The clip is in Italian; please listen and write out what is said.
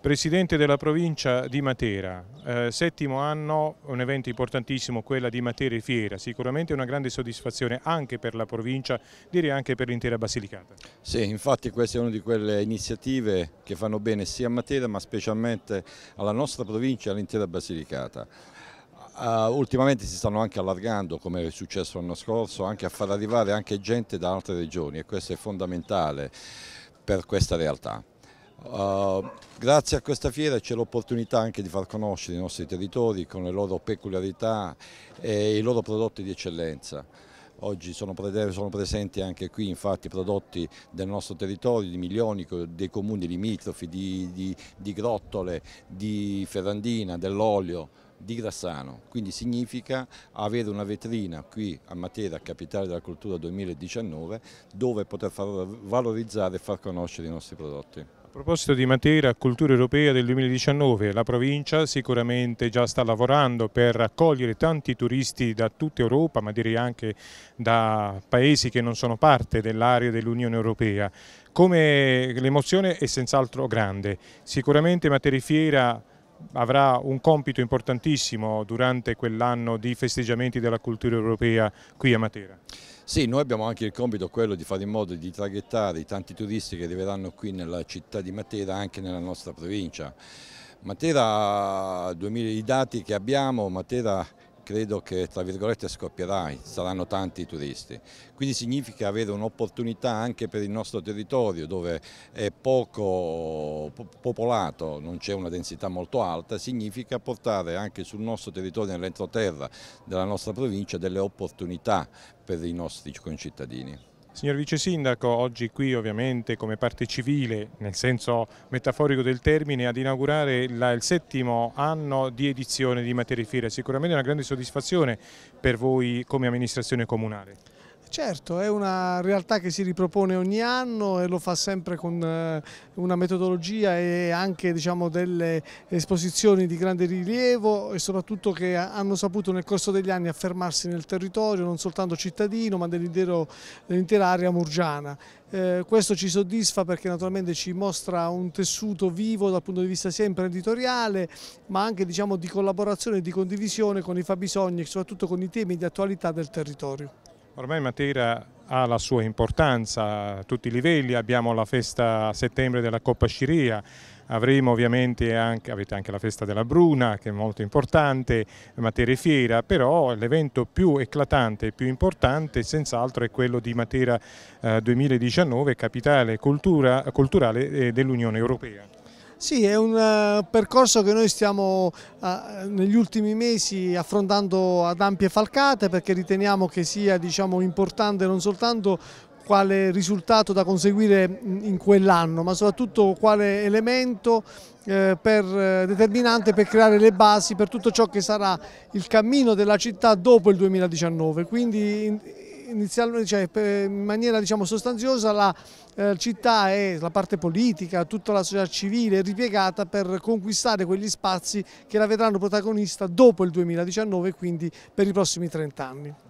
Presidente della provincia di Matera, eh, settimo anno, un evento importantissimo, quella di Matera e Fiera, sicuramente una grande soddisfazione anche per la provincia, direi anche per l'intera Basilicata. Sì, infatti questa è una di quelle iniziative che fanno bene sia a Matera ma specialmente alla nostra provincia e all'intera Basilicata. Uh, ultimamente si stanno anche allargando, come è successo l'anno scorso, anche a far arrivare anche gente da altre regioni e questo è fondamentale per questa realtà. Uh, grazie a questa fiera c'è l'opportunità anche di far conoscere i nostri territori con le loro peculiarità e i loro prodotti di eccellenza. Oggi sono, presenti anche qui infatti prodotti del nostro territorio, di Milionico, dei comuni limitrofi, di, di, di Grottole, di Ferrandina, dell'olio, di Grassano. Quindi significa avere una vetrina qui a Matera, capitale della cultura 2019, dove poter far valorizzare e far conoscere i nostri prodotti. A proposito di Matera, cultura europea del 2019, la provincia sicuramente già sta lavorando per accogliere tanti turisti da tutta Europa, ma direi anche da paesi che non sono parte dell'area dell'Unione Europea. l'emozione è senz'altro grande. Sicuramente Materifiera avrà un compito importantissimo durante quell'anno di festeggiamenti della cultura europea qui a Matera. Sì, noi abbiamo anche il compito quello di fare in modo di traghettare i tanti turisti che arriveranno qui nella città di Matera anche nella nostra provincia. Matera, 2000, i dati che abbiamo, Matera credo che tra virgolette scoppierà, saranno tanti i turisti. Quindi significa avere un'opportunità anche per il nostro territorio dove è poco popolato, non c'è una densità molto alta, significa portare anche sul nostro territorio nell'entroterra della nostra provincia delle opportunità per i nostri concittadini. Signor Vice Sindaco, oggi qui ovviamente come parte civile, nel senso metaforico del termine, ad inaugurare la, il settimo anno di edizione di Materie Fiere, sicuramente una grande soddisfazione per voi come amministrazione comunale. Certo, è una realtà che si ripropone ogni anno e lo fa sempre con eh, una metodologia e anche diciamo, delle esposizioni di grande rilievo e soprattutto che hanno saputo nel corso degli anni affermarsi nel territorio, non soltanto cittadino ma dell'intera area murgiana. Eh, questo ci soddisfa perché naturalmente ci mostra un tessuto vivo dal punto di vista sia imprenditoriale ma anche diciamo, di collaborazione e di condivisione con i fabbisogni e soprattutto con i temi di attualità del territorio. Ormai Matera ha la sua importanza a tutti i livelli, abbiamo la festa a settembre della Coppa Sciria, avremo ovviamente anche, avete anche la festa della Bruna che è molto importante, Matera e Fiera, però l'evento più eclatante e più importante senz'altro è quello di Matera 2019, eh, capitale cultura, culturale eh, dell'Unione Europea. Sì, è un eh, percorso che noi stiamo eh, negli ultimi mesi affrontando ad ampie falcate perché riteniamo che sia diciamo, importante non soltanto quale risultato da conseguire in quell'anno, ma soprattutto quale elemento eh, per, eh, determinante per creare le basi per tutto ciò che sarà il cammino della città dopo il 2019. Quindi cioè, in maniera diciamo, sostanziosa la eh, città e la parte politica, tutta la società civile ripiegata per conquistare quegli spazi che la vedranno protagonista dopo il 2019 e quindi per i prossimi 30 anni.